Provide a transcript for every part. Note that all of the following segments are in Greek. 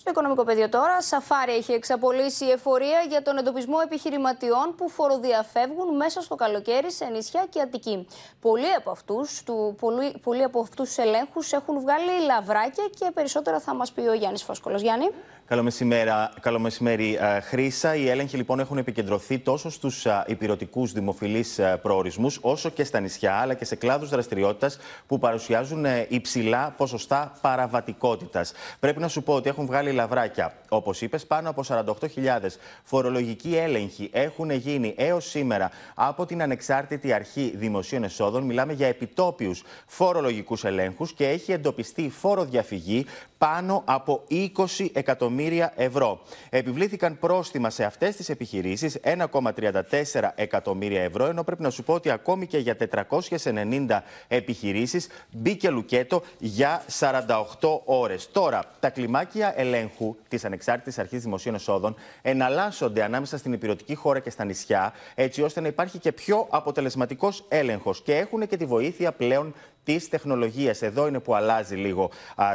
Στο οικονομικό πεδίο τώρα, Σαφάρι έχει εξαπολύσει η εφορία για τον εντοπισμό επιχειρηματιών που φοροδιαφεύγουν μέσα στο καλοκαίρι σε νησιά και Αττική. Πολλοί από αυτούς πολλοί, πολλοί από αυτούς τους ελέγχους έχουν βγάλει λαβράκια και περισσότερα θα μας πει ο Γιάννης Φωσκολο. Γιάννη. Καλό μεσημέρι, καλό μεσημέρι ε, Χρήσα. Οι έλεγχοι λοιπόν έχουν επικεντρωθεί τόσο στους ε, υπηρετικούς δημοφιλείς ε, προορισμούς, όσο και στα νησιά, αλλά και σε κλάδους δραστηριότητας που παρουσιάζουν υψηλά ποσοστά παραβατικότητας. Πρέπει να σου πω ότι έχουν βγάλει βάλει Λαβράκια. Όπως είπες, πάνω από 48.000 φορολογικοί έλεγχοι έχουν γίνει έως σήμερα από την ανεξάρτητη αρχή δημοσίων εσόδων. Μιλάμε για επιτόπιους φορολογικούς ελέγχους και έχει εντοπιστεί φοροδιαφυγή πάνω από 20 εκατομμύρια ευρώ. Επιβλήθηκαν πρόστιμα σε αυτές τις επιχειρήσεις 1,34 εκατομμύρια ευρώ, ενώ πρέπει να σου πω ότι ακόμη και για 490 επιχειρήσεις μπήκε λουκέτο για 48 ώρες. Τώρα, τα κλιμάκια ελέγχου ελέγχου της Ανεξάρτητης Αρχής Δημοσίων Εσόδων εναλλάσσονται ανάμεσα στην υπηρετική χώρα και στα νησιά, έτσι ώστε να υπάρχει και πιο αποτελεσματικός έλεγχος. Και έχουν και τη βοήθεια πλέον της τεχνολογίας. Εδώ είναι που αλλάζει λίγο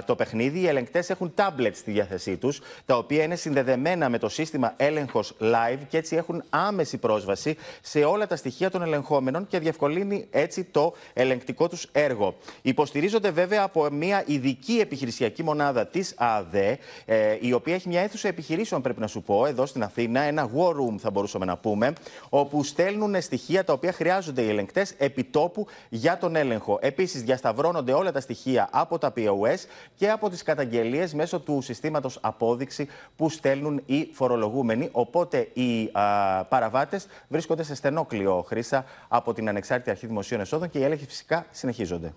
το παιχνίδι. Οι ελεγκτές έχουν τάμπλετ στη διάθεσή τους, τα οποία είναι συνδεδεμένα με το σύστημα έλεγχος live και έτσι έχουν άμεση πρόσβαση σε όλα τα στοιχεία των ελεγχόμενων και διευκολύνει έτσι το ελεγκτικό τους έργο. Υποστηρίζονται βέβαια από μια ειδική επιχειρησιακή μονάδα της ΑΔΕ, η οποία έχει μια αίθουσα επιχειρήσεων, πρέπει να σου πω, εδώ στην Αθήνα, ένα war room θα μπορούσαμε να πούμε, όπου στέλνουν στοιχεία τα οποία χρειάζονται οι ελεγκτές επιτόπου για τον έλεγχο. Επίσης, διασταυρώνονται όλα τα στοιχεία από τα POS και από τις καταγγελίες μέσω του συστήματος απόδειξη που στέλνουν οι φορολογούμενοι. Οπότε οι παραβάτες βρίσκονται σε στενό κλειό χρήσα από την Ανεξάρτητη Αρχή Δημοσίων Εσόδων και οι έλεγχοι φυσικά συνεχίζονται.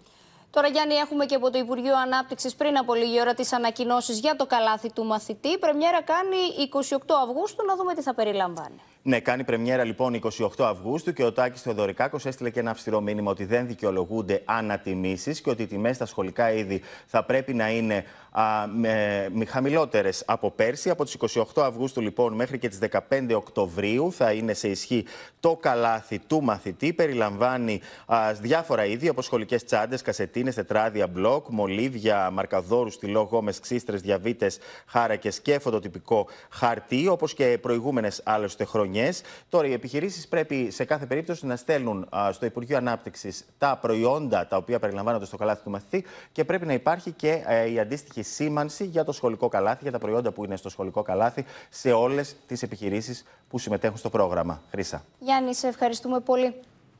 Τώρα, Γιάννη, έχουμε και από το Υπουργείο Ανάπτυξης πριν από λίγη ώρα τις ανακοινώσεις για το καλάθι του μαθητή. Πρεμιέρα κάνει 28 Αυγούστου. Να δούμε τι θα περιλαμβάνει. Ναι, κάνει πρεμιέρα λοιπόν 28 Αυγούστου και ο Τάκης Θεοδωρικάκος έστειλε και ένα αυστηρό μήνυμα ότι δεν δικαιολογούνται ανατιμήσεις και ότι οι τιμές στα σχολικά είδη θα πρέπει να είναι χαμηλότερες από πέρσι. Από τις 28 Αυγούστου λοιπόν μέχρι και τις 15 Οκτωβρίου θα είναι σε ισχύ το καλάθι του μαθητή. Περιλαμβάνει α, διάφορα είδη όπως σχολικές τσάντες, κασετίνες, τετράδια, μπλοκ, μολύβια, μαρκαδόρους, στυλό, γόμες, ξύστρες, διαβίτε, χάρακες και φωτοτυπικό χαρτί, όπως και προηγούμενες άλλωστε χρόνια. Τώρα, οι επιχειρήσεις πρέπει σε κάθε περίπτωση να στέλνουν στο Υπουργείο Ανάπτυξης τα προϊόντα τα οποία περιλαμβάνονται στο καλάθι του μαθητή και πρέπει να υπάρχει και ε, η αντίστοιχη σήμανση για το σχολικό καλάθι, για τα προϊόντα που είναι στο σχολικό καλάθι σε όλες τις επιχειρήσεις που συμμετέχουν στο πρόγραμμα. Χρήσα. Γιάννη, σε ευχαριστούμε πολύ.